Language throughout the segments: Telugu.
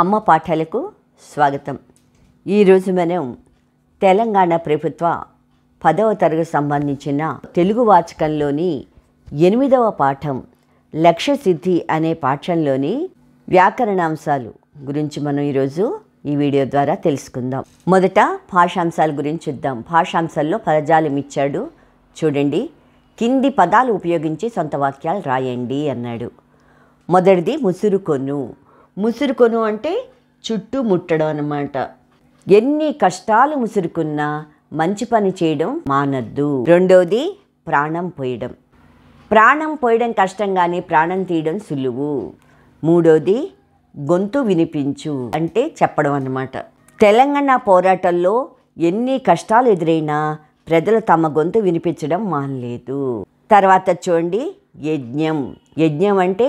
అమ్మ పాఠాలకు స్వాగతం ఈరోజు మనం తెలంగాణ ప్రభుత్వ పదవ తరగతి సంబంధించిన తెలుగు వాచకంలోని ఎనిమిదవ పాఠం లక్ష్య సిద్ధి అనే పాఠంలోని వ్యాకరణాంశాలు గురించి మనం ఈరోజు ఈ వీడియో ద్వారా తెలుసుకుందాం మొదట భాషాంశాల గురించి చూద్దాం భాషాంశాల్లో పదజాలం ఇచ్చాడు చూడండి కింది పదాలు ఉపయోగించి సొంత వాక్యాలు రాయండి అన్నాడు మొదటిది ముసురుకొను ముసురుకొను అంటే చుట్టూ ముట్టడం అనమాట ఎన్ని కష్టాలు ముసురుకున్నా మంచి పని చేయడం మానద్దు రెండోది ప్రాణం పోయడం ప్రాణం పోయడం కష్టంగానే ప్రాణం తీయడం సులువు మూడోది గొంతు వినిపించు అంటే చెప్పడం అన్నమాట తెలంగాణ పోరాటంలో ఎన్ని కష్టాలు ఎదురైనా ప్రజలు తమ గొంతు వినిపించడం మానలేదు తర్వాత చూడండి యజ్ఞం యజ్ఞం అంటే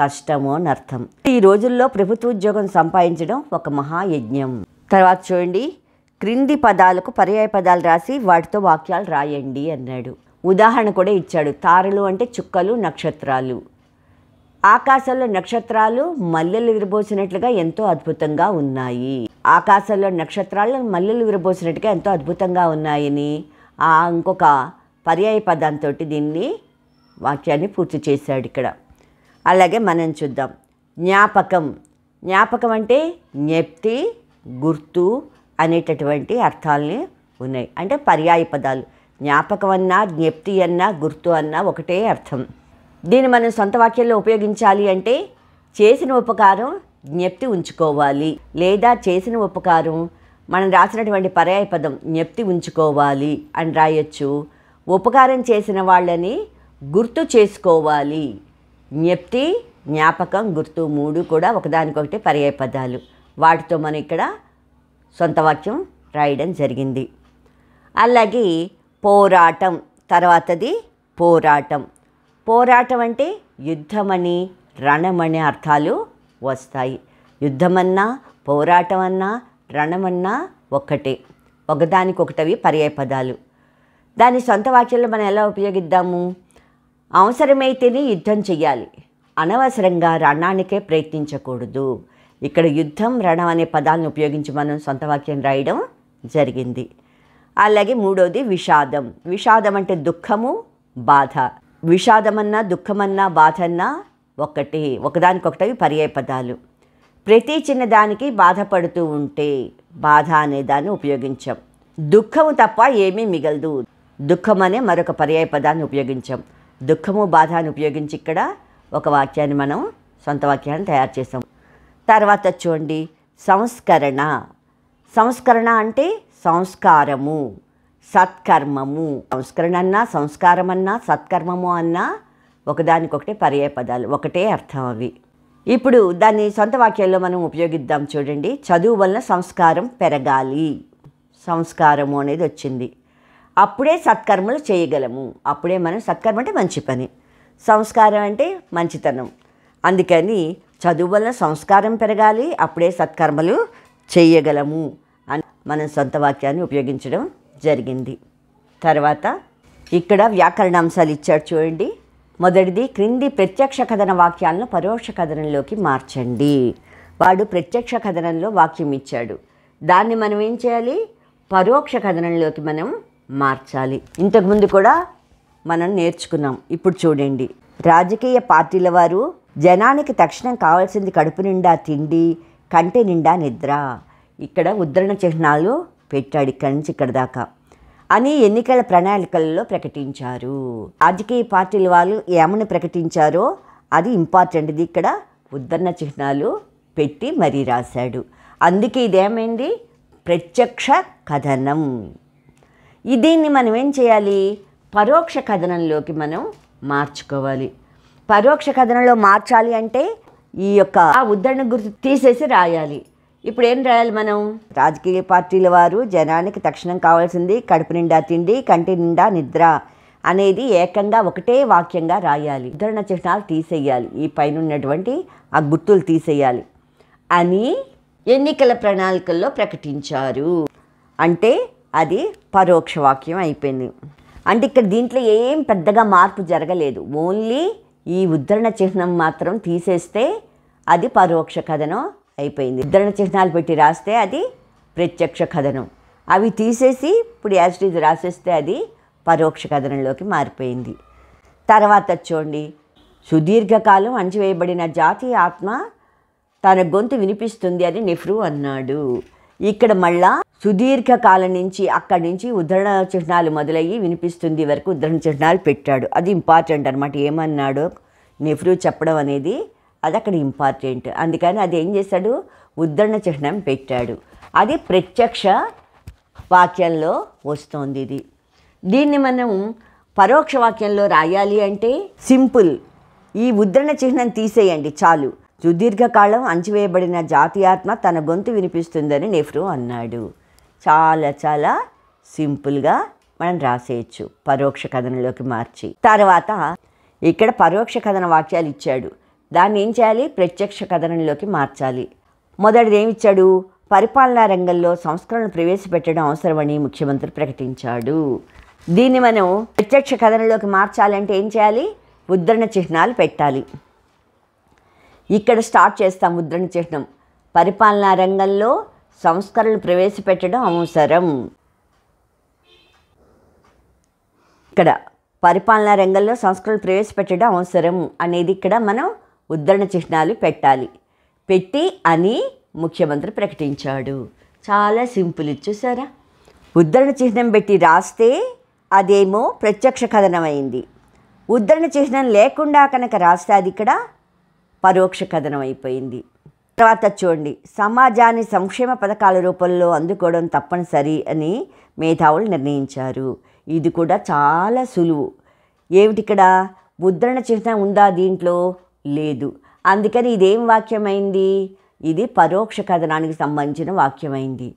కష్టము అని అర్థం ఈ రోజుల్లో ప్రభుత్వ ఉద్యోగం సంపాదించడం ఒక మహాయజ్ఞం తర్వాత చూడండి క్రింది పదాలకు పర్యాయ పదాలు రాసి వాటితో వాక్యాలు రాయండి అన్నాడు ఉదాహరణ కూడా ఇచ్చాడు తారలు అంటే చుక్కలు నక్షత్రాలు ఆకాశంలో నక్షత్రాలు మల్లెలు విరబోసినట్లుగా ఎంతో అద్భుతంగా ఉన్నాయి ఆకాశంలో నక్షత్రాలు మల్లెలు విరబోసినట్టుగా ఎంతో అద్భుతంగా ఉన్నాయని ఆ ఇంకొక పర్యాయ పదంతో దీన్ని వాక్యాన్ని పూర్తి చేశాడు ఇక్కడ అలాగే మనం చూద్దాం జ్ఞాపకం జ్ఞాపకం అంటే జ్ఞప్తి గుర్తు అనేటటువంటి అర్థాలని ఉన్నాయి అంటే పర్యాయ పదాలు జ్ఞాపకం అన్నా జ్ఞప్తి అన్నా గుర్తు అన్నా ఒకటే అర్థం దీన్ని మనం సొంత వాక్యంలో ఉపయోగించాలి అంటే చేసిన ఉపకారం జ్ఞప్తి ఉంచుకోవాలి లేదా చేసిన ఉపకారం మనం రాసినటువంటి పర్యాయ పదం జ్ఞప్తి ఉంచుకోవాలి అని రాయొచ్చు ఉపకారం చేసిన వాళ్ళని గుర్తు చేసుకోవాలి జ్ఞప్తి జ్ఞాపకం గుర్తు మూడు కూడా ఒకదానికొకటి పర్యాయ పదాలు వాటితో మనం ఇక్కడ సొంత వాక్యం రాయడం జరిగింది అలాగే పోరాటం తర్వాతది పోరాటం పోరాటం అంటే యుద్ధమని రణమని అర్థాలు వస్తాయి యుద్ధమన్నా పోరాటం అన్నా రణమన్నా ఒక్కటే ఒకదానికొకటవి పర్యాయ పదాలు దాని సొంత వాక్యంలో మనం ఎలా ఉపయోగిద్దాము అవసరమైతేనే యుద్ధం చెయ్యాలి అనవసరంగా రణానికే ప్రయత్నించకూడదు ఇక్కడ యుద్ధం రణం అనే పదాలను ఉపయోగించి మనం సొంత వాక్యం రాయడం జరిగింది అలాగే మూడోది విషాదం విషాదం అంటే దుఃఖము బాధ విషాదమన్నా దుఃఖమన్నా బాధ అన్నా ఒకటి ఒకదానికొకటవి పర్యాయ పదాలు ప్రతి చిన్నదానికి బాధపడుతూ ఉంటే బాధ అనే దాన్ని ఉపయోగించాం దుఃఖం తప్ప ఏమీ మిగలదు దుఃఖం అనే మరొక పర్యాయ పదాన్ని ఉపయోగించాం దుఃఖము బాధ అని ఉపయోగించి ఇక్కడ ఒక వాక్యాన్ని మనం సొంత వాక్యాన్ని తయారు చేసాం తర్వాత చూడండి సంస్కరణ సంస్కరణ అంటే సంస్కారము సత్కర్మము సంస్కరణ అన్నా సంస్కారం అన్నా సత్కర్మము అన్నా ఒకదానికొకటి పర్యాయ పదాలు ఒకటే అర్థం అవి ఇప్పుడు దాన్ని సొంత వాక్యాల్లో మనం ఉపయోగిద్దాం చూడండి చదువు వలన సంస్కారం పెరగాలి సంస్కారము అనేది వచ్చింది అప్పుడే సత్కర్మలు చేయగలము అప్పుడే మనం సత్కర్మ అంటే మంచి పని సంస్కారం అంటే మంచితనం అందుకని చదువు వల్ల సంస్కారం పెరగాలి అప్పుడే సత్కర్మలు చేయగలము అని మనం సొంత వాక్యాన్ని ఉపయోగించడం జరిగింది తర్వాత ఇక్కడ వ్యాకరణాంశాలు ఇచ్చాడు చూడండి మొదటిది క్రింది ప్రత్యక్ష కథన వాక్యాలను పరోక్ష కథనంలోకి మార్చండి వాడు ప్రత్యక్ష కథనంలో వాక్యం ఇచ్చాడు దాన్ని మనం ఏం చేయాలి పరోక్ష కథనంలోకి మనం మార్చాలి ఇంతకుముందు కూడా మనం నేర్చుకున్నాం ఇప్పుడు చూడండి రాజకీయ పార్టీల వారు జనానికి తక్షణం కావాల్సింది కడుపు నిండా తిండి కంటి నిండా నిద్ర ఇక్కడ ఉద్ధరణ చిహ్నాలు పెట్టాడు ఇక్కడి నుంచి ఇక్కడ దాకా అని ఎన్నికల ప్రణాళికల్లో ప్రకటించారు రాజకీయ పార్టీల వాళ్ళు ఏమని ప్రకటించారో అది ఇంపార్టెంట్ది ఇక్కడ ఉద్ధరణ చిహ్నాలు పెట్టి మరీ రాశాడు అందుకే ఇదేమైంది ప్రత్యక్ష కథనం దీన్ని మనం ఏం చేయాలి పరోక్ష కథనంలోకి మనం మార్చుకోవాలి పరోక్ష కథనంలో మార్చాలి అంటే ఈ యొక్క ఉద్ధరణ గుర్తు తీసేసి రాయాలి ఇప్పుడు ఏం రాయాలి మనం రాజకీయ పార్టీల వారు జనానికి తక్షణం కావాల్సింది కడుపు నిండా తిండి కంటి నిండా నిద్ర అనేది ఏకంగా ఒకటే వాక్యంగా రాయాలి ఉద్ధరణ చిహ్నాలు తీసేయాలి ఈ పైన ఉన్నటువంటి ఆ గుర్తులు తీసేయాలి అని ఎన్నికల ప్రణాళికల్లో ప్రకటించారు అంటే అది పరోక్ష వాక్యం అయిపోయింది అంటే ఇక్కడ దీంట్లో ఏం పెద్దగా మార్పు జరగలేదు ఓన్లీ ఈ ఉద్ధరణ చిహ్నం మాత్రం తీసేస్తే అది పరోక్ష కథనం అయిపోయింది ఉద్ధరణ చిహ్నాలు పెట్టి రాస్తే అది ప్రత్యక్ష కథనం అవి తీసేసి ఇప్పుడు యాజ్టీజ్ రాసేస్తే అది పరోక్ష కథనంలోకి మారిపోయింది తర్వాత చూడండి సుదీర్ఘకాలం అణచివేయబడిన జాతి ఆత్మ తన గొంతు వినిపిస్తుంది అని నెహ్రూ అన్నాడు ఇక్కడ మళ్ళా సుదీర్ఘకాలం నుంచి అక్కడి నుంచి ఉద్ధరణ చిహ్నాలు మొదలయ్యి వినిపిస్తుంది వరకు ఉద్ధరణ చిహ్నాలు పెట్టాడు అది ఇంపార్టెంట్ అనమాట ఏమన్నాడు నెహ్రూ చెప్పడం అనేది అది అక్కడ ఇంపార్టెంట్ అందుకని అది ఏం చేశాడు ఉద్ధరణ చిహ్నం పెట్టాడు అది ప్రత్యక్ష వాక్యంలో వస్తోంది ఇది దీన్ని మనం పరోక్ష వాక్యంలో రాయాలి అంటే సింపుల్ ఈ ఉద్ధరణ చిహ్నం తీసేయండి చాలు సుదీర్ఘకాలం అంచివేయబడిన జాతీయాత్మ తన గొంతు వినిపిస్తుందని నెహ్రూ అన్నాడు చాలా చాలా సింపుల్గా మనం రాసేయచ్చు పరోక్ష కథనంలోకి మార్చి తర్వాత ఇక్కడ పరోక్ష కథన వాక్యాలు ఇచ్చాడు దాన్ని ఏం చేయాలి ప్రత్యక్ష కథనంలోకి మార్చాలి మొదటిది ఏమిచ్చాడు పరిపాలనా రంగంలో సంస్కరణలు ప్రవేశపెట్టడం అవసరమని ముఖ్యమంత్రి ప్రకటించాడు దీన్ని మనం ప్రత్యక్ష కథనంలోకి మార్చాలంటే ఏం చేయాలి ఉద్ధరణ చిహ్నాలు పెట్టాలి ఇక్కడ స్టార్ట్ చేస్తాం ముద్రణ చిహ్నం పరిపాలనా రంగంలో సంస్కరణలు ప్రవేశపెట్టడం అవసరం ఇక్కడ పరిపాలనా రంగంలో సంస్కరణలు ప్రవేశపెట్టడం అవసరం అనేది ఇక్కడ మనం ఉద్ధరణ చిహ్నాలు పెట్టాలి పెట్టి అని ముఖ్యమంత్రి ప్రకటించాడు చాలా సింపుల్ ఇచ్చేసారా ఉద్ధరణ చిహ్నం పెట్టి రాస్తే అదేమో ప్రత్యక్ష కథనమైంది ఉద్ధరణ చిహ్నం లేకుండా కనుక రాస్తే అది ఇక్కడ పరోక్ష కథనం అయిపోయింది తర్వాత చూడండి సమాజాన్ని సంక్షేమ పథకాల రూపంలో అందుకోవడం తప్పనిసరి అని మేధావులు నిర్ణయించారు ఇది కూడా చాలా సులువు ఏమిటిక్కడ ముద్రణ చిహ్నం ఉందా దీంట్లో లేదు అందుకని ఇదేం వాక్యమైంది ఇది పరోక్ష కథనానికి సంబంధించిన వాక్యమైంది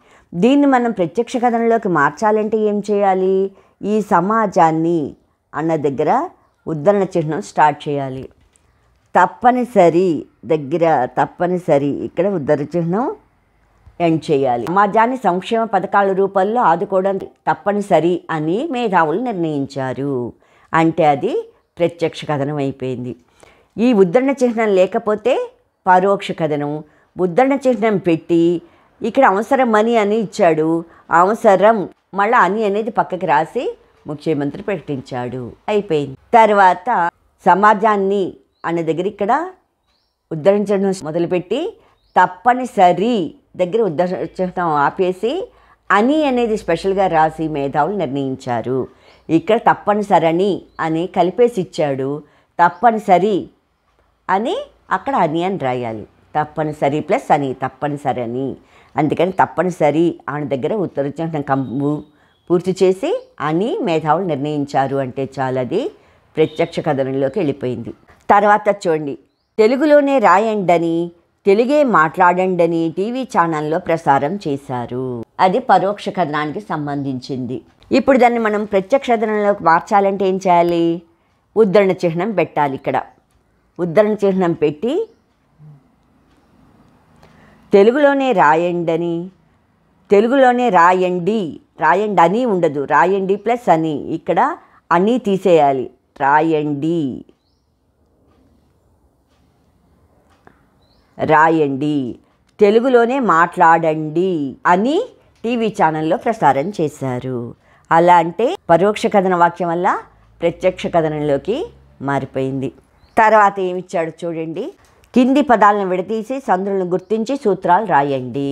దీన్ని మనం ప్రత్యక్ష కథనంలోకి మార్చాలంటే ఏం చేయాలి ఈ సమాజాన్ని అన్న దగ్గర ఉద్ధరణ చిహ్నం స్టార్ట్ చేయాలి తప్పనిసరి దగ్గర తప్పనిసరి ఇక్కడ ఉద్ధర చిహ్నం ఎండ్ చేయాలి సమాజాన్ని సంక్షేమ పథకాల రూపంలో ఆదుకోవడం తప్పనిసరి అని మేధావులు నిర్ణయించారు అంటే అది ప్రత్యక్ష కథనం అయిపోయింది ఈ ఉద్ధరణ చిహ్నం లేకపోతే పరోక్ష కథనం ఉద్ధరణ చిహ్నం పెట్టి ఇక్కడ అవసరం అని అని ఇచ్చాడు అవసరం మళ్ళా అని అనేది పక్కకి రాసి ముఖ్యమంత్రి ప్రకటించాడు అయిపోయింది తర్వాత సమాజాన్ని అనే దగ్గర ఇక్కడ ఉద్ధరించడం మొదలుపెట్టి తప్పనిసరి దగ్గర ఉద్ధరించడం ఆపేసి అని అనేది స్పెషల్గా రాసి మేధావులు నిర్ణయించారు ఇక్కడ తప్పనిసరి అని కలిపేసి ఇచ్చాడు తప్పనిసరి అని అక్కడ అని అని రాయాలి తప్పనిసరి ప్లస్ అని తప్పనిసరి అని అందుకని తప్పనిసరి ఆయన దగ్గర ఉత్తరించిన కంబు పూర్తి చేసి అని మేధావులు నిర్ణయించారు అంటే చాలది ప్రత్యక్ష కథనంలోకి వెళ్ళిపోయింది తర్వాత చూడండి తెలుగులోనే రాయండని తెలుగే మాట్లాడండని టీవీ ఛానల్లో ప్రసారం చేశారు అది పరోక్ష కథనానికి సంబంధించింది ఇప్పుడు దాన్ని మనం ప్రత్యక్ష కథనంలోకి మార్చాలంటే ఏం చేయాలి ఉద్ధరణ చిహ్నం పెట్టాలి ఇక్కడ ఉద్ధరణ చిహ్నం పెట్టి తెలుగులోనే రాయండని తెలుగులోనే రాయండి రాయండి అని ఉండదు రాయండి ప్లస్ అని ఇక్కడ అని తీసేయాలి రాయండి రాయండి తెలుగులోనే మాట్లాడండి అని టీవీ ఛానల్లో ప్రసారం చేశారు అలా అంటే పరోక్ష కథన వాక్యం వల్ల ప్రత్యక్ష కథనంలోకి మారిపోయింది తర్వాత ఏమిచ్చాడు చూడండి కింది పదాలను విడతీసి సందులను గుర్తించి సూత్రాలు రాయండి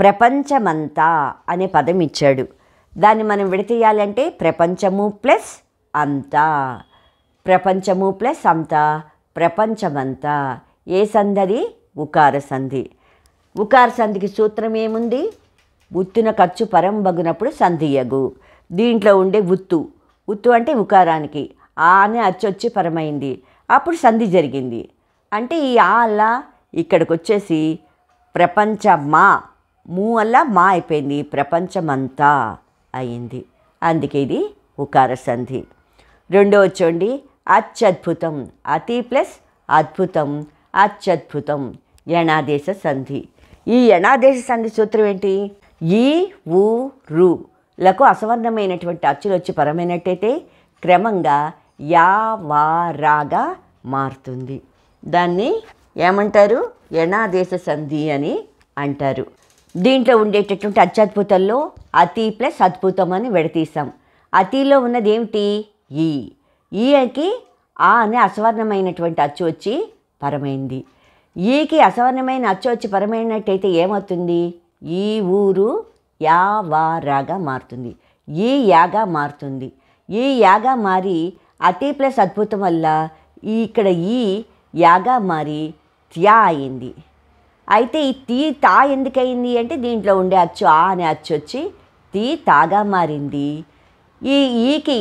ప్రపంచమంతా అనే పదం ఇచ్చాడు దాన్ని మనం విడతీయాలంటే ప్రపంచము ప్లస్ అంతా ప్రపంచము ప్లస్ అంతా ప్రపంచమంతా ఏ సంధి ఉకార సంధి ఉకార సంధికి సూత్రం ఏముంది ఉత్తున ఖర్చు పరం బగునప్పుడు సంధియగు దీంట్లో ఉండే ఉత్తు ఉత్తు అంటే ఉకారానికి ఆ అనే అచ్చొచ్చి పరమైంది అప్పుడు సంధి జరిగింది అంటే ఈ ఆ అల్లా ఇక్కడికి వచ్చేసి ప్రపంచ మా మూ అల్లా మా అయిపోయింది ప్రపంచమంతా అయింది అందుకే ఇది ఉకార సంధి రెండో చూడండి అత్యద్భుతం అతి ప్లస్ అద్భుతం అత్యద్భుతం యణాదేశ సంధి ఈ యణాదేశ సంధి సూత్రం ఏంటి ఈ ఊ రు లకు అసవర్ణమైనటువంటి అచ్చులు వచ్చి పరమైనట్టయితే క్రమంగా యా వా రాగా మారుతుంది దాన్ని ఏమంటారు యణాదేశ సంధి అని అంటారు దీంట్లో ఉండేటటువంటి అత్యద్భుతంలో అతి ప్లస్ అద్భుతం అని విడతీసాం అతిలో ఉన్నది ఏమిటి ఈ ఈకి ఆ అనే అసవర్ణమైనటువంటి అచ్చు వచ్చి పరమైంది ఈకి అసవర్ణమైన అచ్చొచ్చి పరమైనట్టయితే ఏమవుతుంది ఈ ఊరు యావారాగా మారుతుంది ఈ యాగా మారుతుంది ఈ యాగా మారి అతి ప్లస్ అద్భుతం వల్ల ఇక్కడ ఈ యాగా మారి త్యా అయింది అయితే ఈ తీ తా ఎందుకయింది అంటే దీంట్లో ఉండే అచ్చు ఆ అనే అచ్చు వచ్చి తీ తాగా మారింది ఈ ఈకి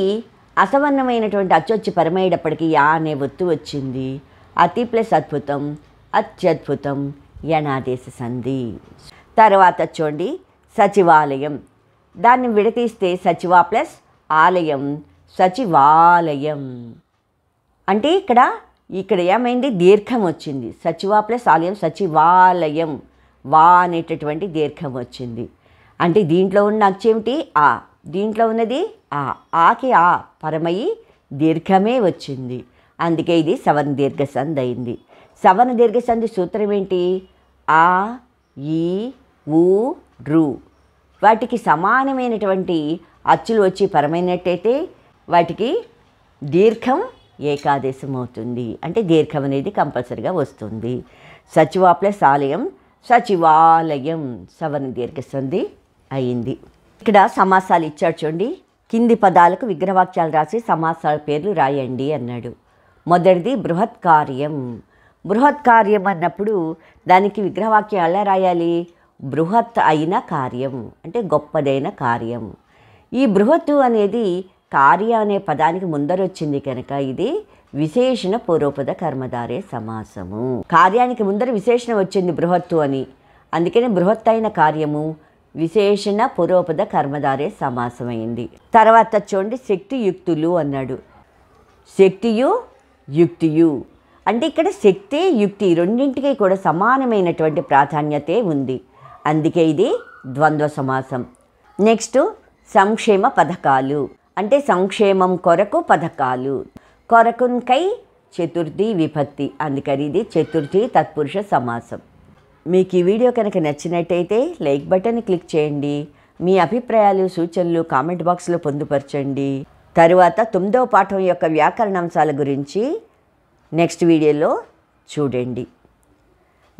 అసవర్ణమైనటువంటి అచ్చొచ్చి పరమయ్యేటప్పటికి యా అనే ఒత్తు వచ్చింది అతి ప్లస్ అద్భుతం అత్యద్భుతం యనాదేశ సంధి తర్వాత చూడండి సచివాలయం దాన్ని విడతీస్తే సచివ ప్లస్ ఆలయం సచివాలయం అంటే ఇక్కడ ఇక్కడ ఏమైంది దీర్ఘం వచ్చింది సచివా ప్లస్ ఆలయం సచివాలయం వా అనేటటువంటి దీర్ఘం వచ్చింది అంటే దీంట్లో ఉన్న అచ్చేమిటి ఆ దీంట్లో ఉన్నది ఆ ఆకి ఆ పరమయ్యి దీర్ఘమే వచ్చింది అందుకే ఇది సవర్ణ దీర్ఘ సంధి అయింది సవర్ణ దీర్ఘ సంధి సూత్రం ఏంటి ఆ ఈ ఊ రు వాటికి సమానమైనటువంటి అచ్చులు వచ్చి పరమైనట్టయితే వాటికి దీర్ఘం ఏకాదేశం అవుతుంది అంటే దీర్ఘం అనేది కంపల్సరిగా వస్తుంది సచివా ఆలయం సచివాలయం సవర్ణ దీర్ఘ సంధి అయింది ఇక్కడ సమాసాలు ఇచ్చాడు చూడండి కింది పదాలకు విగ్రహవాక్యాలు రాసి సమాసాల పేర్లు రాయండి అన్నాడు మొదటిది బృహత్ కార్యం బృహత్ కార్యం అన్నప్పుడు దానికి విగ్రహవాక్యం ఎలా రాయాలి బృహత్ అయిన కార్యం అంటే గొప్పదైన కార్యం ఈ బృహత్ అనేది కార్య అనే పదానికి ముందరొచ్చింది కనుక ఇది విశేషణ పూర్వపద కర్మధారే సమాసము కార్యానికి ముందర విశేషణ వచ్చింది బృహత్తు అని అందుకనే బృహత్ అయిన కార్యము విశేషణ పూర్వపద కర్మధారే సమాసమైంది తర్వాత చూడండి శక్తియుక్తులు అన్నాడు శక్తియు యుక్తియు అంటే ఇక్కడ శక్తి యుక్తి రెండింటికి కూడా సమానమైనటువంటి ప్రాధాన్యతే ఉంది అందుకే ఇది ద్వంద్వ సమాసం నెక్స్ట్ సంక్షేమ పథకాలు అంటే సంక్షేమం కొరకు పథకాలు కొరకున్కై చతుర్థి విభక్తి అందుకని ఇది చతుర్థి తత్పురుష సమాసం మీకు ఈ వీడియో కనుక నచ్చినట్టయితే లైక్ బటన్ క్లిక్ చేయండి మీ అభిప్రాయాలు సూచనలు కామెంట్ బాక్స్లో పొందుపరచండి తరువాత తొమ్మిదవ పాఠం యొక్క వ్యాకరణాంశాల గురించి నెక్స్ట్ వీడియోలో చూడండి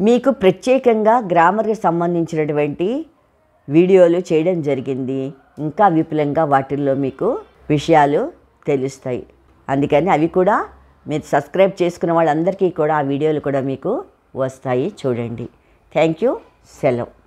మీకు ప్రత్యేకంగా గ్రామర్కి సంబంధించినటువంటి వీడియోలు చేయడం జరిగింది ఇంకా విపులంగా వాటిల్లో మీకు విషయాలు తెలుస్తాయి అందుకని అవి కూడా మీరు సబ్స్క్రైబ్ చేసుకున్న వాళ్ళందరికీ కూడా ఆ వీడియోలు కూడా మీకు వస్తాయి చూడండి థ్యాంక్ యూ సెలవు